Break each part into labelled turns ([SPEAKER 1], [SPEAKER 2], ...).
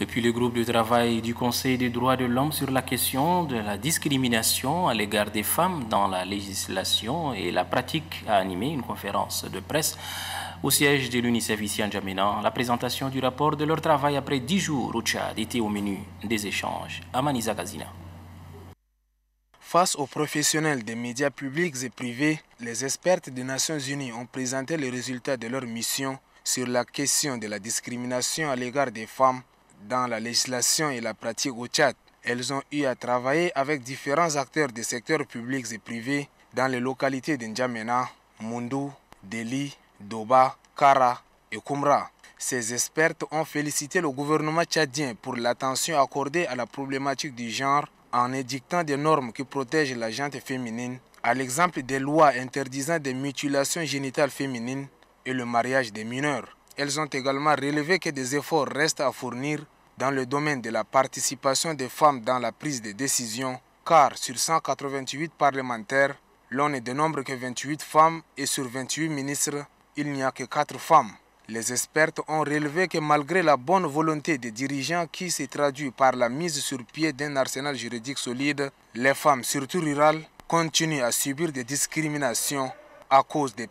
[SPEAKER 1] Et puis le groupe de travail du Conseil des droits de l'homme sur la question de la discrimination à l'égard des femmes dans la législation et la pratique a animé une conférence de presse au siège de l'UNICEF ici en La présentation du rapport de leur travail après dix jours au Tchad était au menu des échanges. Amaniza Gazina.
[SPEAKER 2] Face aux professionnels des médias publics et privés, les expertes des Nations Unies ont présenté les résultats de leur mission sur la question de la discrimination à l'égard des femmes dans la législation et la pratique au Tchad. Elles ont eu à travailler avec différents acteurs des secteurs publics et privés dans les localités d'Ndjamena, Mundu, Delhi, Doba, Kara et Kumra. Ces expertes ont félicité le gouvernement tchadien pour l'attention accordée à la problématique du genre en édictant des normes qui protègent la gente féminine, à l'exemple des lois interdisant des mutilations génitales féminines et le mariage des mineurs. Elles ont également relevé que des efforts restent à fournir dans le domaine de la participation des femmes dans la prise de décision, car sur 188 parlementaires, l'on ne dénombre que 28 femmes et sur 28 ministres, il n'y a que 4 femmes. Les expertes ont relevé que malgré la bonne volonté des dirigeants qui se traduit par la mise sur pied d'un arsenal juridique solide, les femmes, surtout rurales, continuent à subir des discriminations à cause des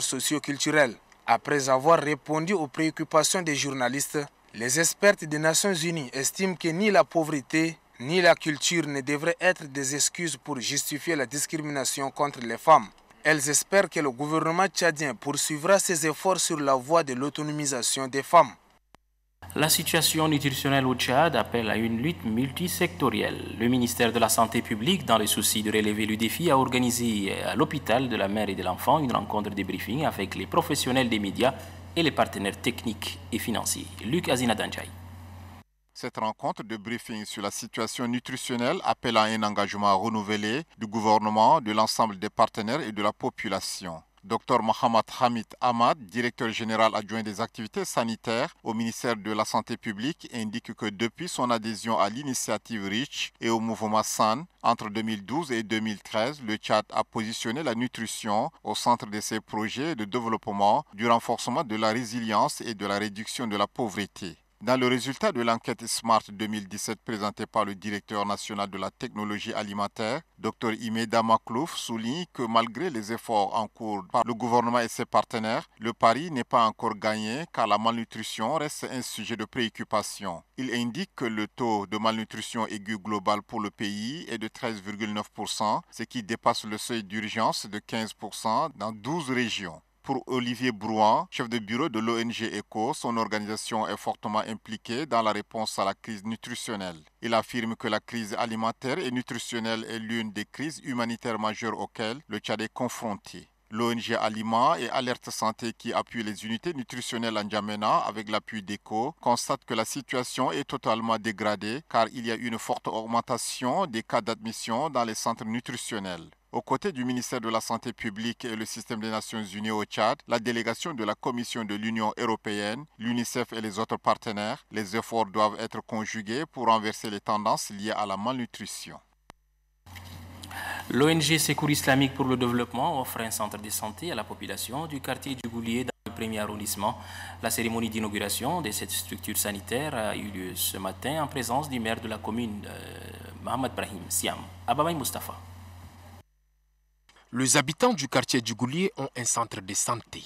[SPEAKER 2] socio-culturels. Après avoir répondu aux préoccupations des journalistes, les experts des Nations Unies estiment que ni la pauvreté ni la culture ne devraient être des excuses pour justifier la discrimination contre les femmes. Elles espèrent que le gouvernement tchadien poursuivra ses efforts sur la voie de l'autonomisation des femmes.
[SPEAKER 1] La situation nutritionnelle au Tchad appelle à une lutte multisectorielle. Le ministère de la Santé publique, dans le souci de relever le défi, a organisé à l'hôpital de la mère et de l'enfant une rencontre de briefing avec
[SPEAKER 3] les professionnels des médias et les partenaires techniques et financiers. Luc Azina Cette rencontre de briefing sur la situation nutritionnelle appelle à un engagement renouvelé du gouvernement, de l'ensemble des partenaires et de la population. Dr Mohamed Hamid Ahmad, directeur général adjoint des activités sanitaires au ministère de la Santé publique, indique que depuis son adhésion à l'initiative REACH et au mouvement SAN, entre 2012 et 2013, le Tchad a positionné la nutrition au centre de ses projets de développement, du renforcement de la résilience et de la réduction de la pauvreté. Dans le résultat de l'enquête Smart 2017 présentée par le directeur national de la technologie alimentaire, Dr Imeda Maklouf souligne que malgré les efforts en cours par le gouvernement et ses partenaires, le pari n'est pas encore gagné car la malnutrition reste un sujet de préoccupation. Il indique que le taux de malnutrition aiguë globale pour le pays est de 13,9%, ce qui dépasse le seuil d'urgence de 15% dans 12 régions. Pour Olivier Brouin, chef de bureau de l'ONG ECO, son organisation est fortement impliquée dans la réponse à la crise nutritionnelle. Il affirme que la crise alimentaire et nutritionnelle est l'une des crises humanitaires majeures auxquelles le Tchad est confronté. L'ONG Aliment et Alerte Santé qui appuie les unités nutritionnelles en Djamena avec l'appui d'ECO constate que la situation est totalement dégradée car il y a une forte augmentation des cas d'admission dans les centres nutritionnels. Aux côtés du ministère de la Santé publique et le système des Nations Unies au Tchad, la délégation de la Commission de l'Union européenne, l'UNICEF et les autres partenaires, les efforts doivent être conjugués pour renverser les tendances liées à la malnutrition. L'ONG Secours islamique pour le développement offre un centre de santé à la population du quartier
[SPEAKER 1] du Goulier dans le premier arrondissement. La cérémonie d'inauguration de cette structure sanitaire a eu lieu ce matin en présence du maire de la commune, euh, Mohamed Brahim Siam, Abamay Mustafa les habitants du quartier du Goulier ont un centre de santé.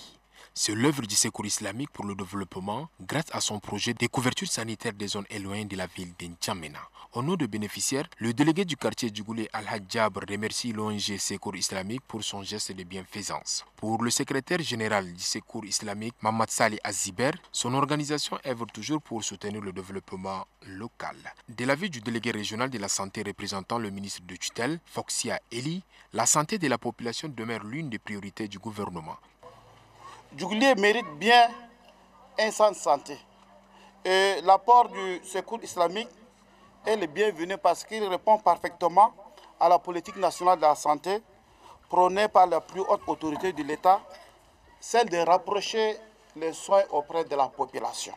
[SPEAKER 4] C'est l'œuvre du Secours islamique pour le développement grâce à son projet de couverture sanitaire des zones éloignées de la ville d'Inchamena. Au nom de bénéficiaires, le délégué du quartier du Goulet Al Hadjab, remercie l'ONG Secours islamique pour son geste de bienfaisance. Pour le secrétaire général du Secours islamique, Mamad Salih Aziber, son organisation œuvre toujours pour soutenir le développement local. De l'avis du délégué régional de la santé représentant le ministre de tutelle, Foxia Eli, la santé de la population demeure l'une des priorités du gouvernement.
[SPEAKER 3] Djouglier mérite bien un centre de santé. Et l'apport du Secours islamique est le bienvenu parce qu'il répond parfaitement à la politique nationale de la santé prônée par la plus haute autorité de l'État, celle de rapprocher les soins auprès de la population.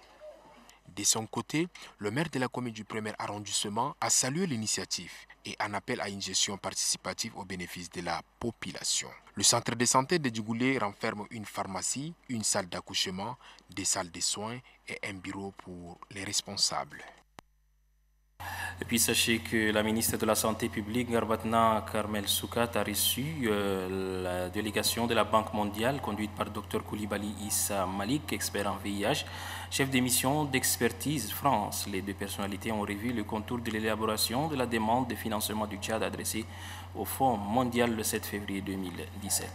[SPEAKER 4] De son côté, le maire de la commune du premier arrondissement a salué l'initiative et en appelle à une gestion participative au bénéfice de la population. Le centre de santé de Djigoulé renferme une pharmacie, une salle d'accouchement, des salles de soins et un bureau pour les responsables.
[SPEAKER 1] Et puis sachez que la ministre de la Santé publique, Garbatna Carmel Soukat, a reçu euh, la délégation de la Banque mondiale conduite par Dr Koulibaly Issa Malik, expert en VIH, chef d'émission d'expertise France. Les deux personnalités ont revu le contour de l'élaboration de la demande de financement du Tchad adressée au Fonds mondial le 7 février 2017.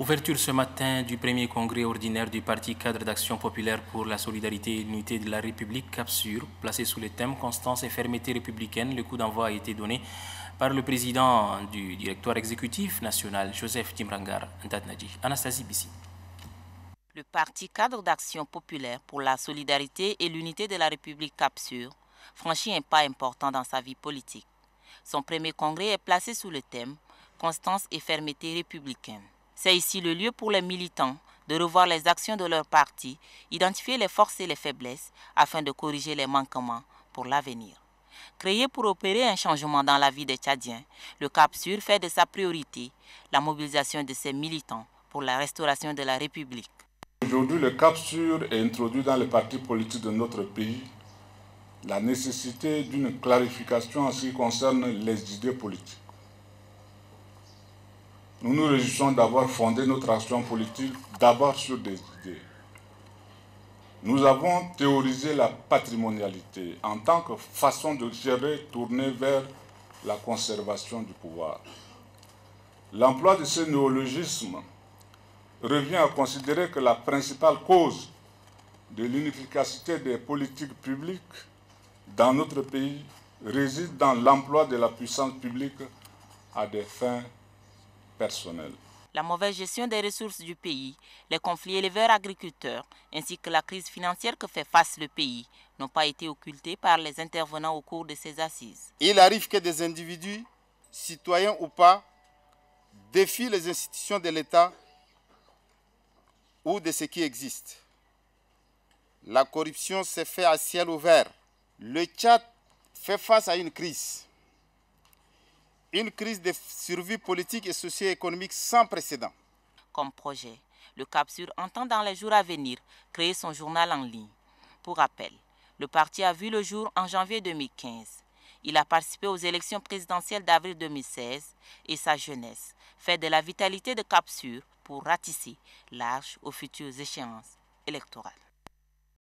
[SPEAKER 1] Ouverture ce matin du premier congrès ordinaire du Parti cadre d'action populaire pour la solidarité et l'unité de la République CAPSUR, Placé sous le thème Constance et fermeté républicaine, le coup d'envoi a été donné par le président du directoire exécutif national, Joseph Timrangar Ndadnadji. Anastasie Bissi.
[SPEAKER 5] Le Parti cadre d'action populaire pour la solidarité et l'unité de la République CAPSUR, franchit un pas important dans sa vie politique. Son premier congrès est placé sous le thème Constance et fermeté républicaine. C'est ici le lieu pour les militants de revoir les actions de leur parti, identifier les forces et les faiblesses afin de corriger les manquements pour l'avenir. Créé pour opérer un changement dans la vie des Tchadiens, le Cap fait de sa priorité la mobilisation de ses militants pour la restauration de la République.
[SPEAKER 3] Aujourd'hui, le Cap est introduit dans les partis politiques de notre pays la nécessité d'une clarification en ce qui concerne les idées politiques. Nous nous réjouissons d'avoir fondé notre action politique d'abord sur des idées. Nous avons théorisé la patrimonialité en tant que façon de gérer tournée vers la conservation du pouvoir. L'emploi de ce néologisme revient à considérer que la principale cause de l'inefficacité des politiques publiques dans notre pays réside dans l'emploi de la puissance publique à des fins
[SPEAKER 5] la mauvaise gestion des ressources du pays, les conflits éleveurs-agriculteurs, ainsi que la crise financière que fait face le pays, n'ont pas été occultés par les intervenants au cours de ces assises.
[SPEAKER 3] Il arrive que des individus, citoyens ou pas, défient les institutions de l'État ou de ce qui existe. La corruption s'est fait à ciel ouvert. Le Tchad fait face à une crise une crise de survie politique et socio-économique sans précédent.
[SPEAKER 5] Comme projet, le CAPSUR entend dans les jours à venir créer son journal en ligne. Pour rappel, le parti a vu le jour en janvier 2015. Il a participé aux élections présidentielles d'avril 2016 et sa jeunesse fait de la vitalité de CAPSUR pour ratisser large aux futures échéances électorales.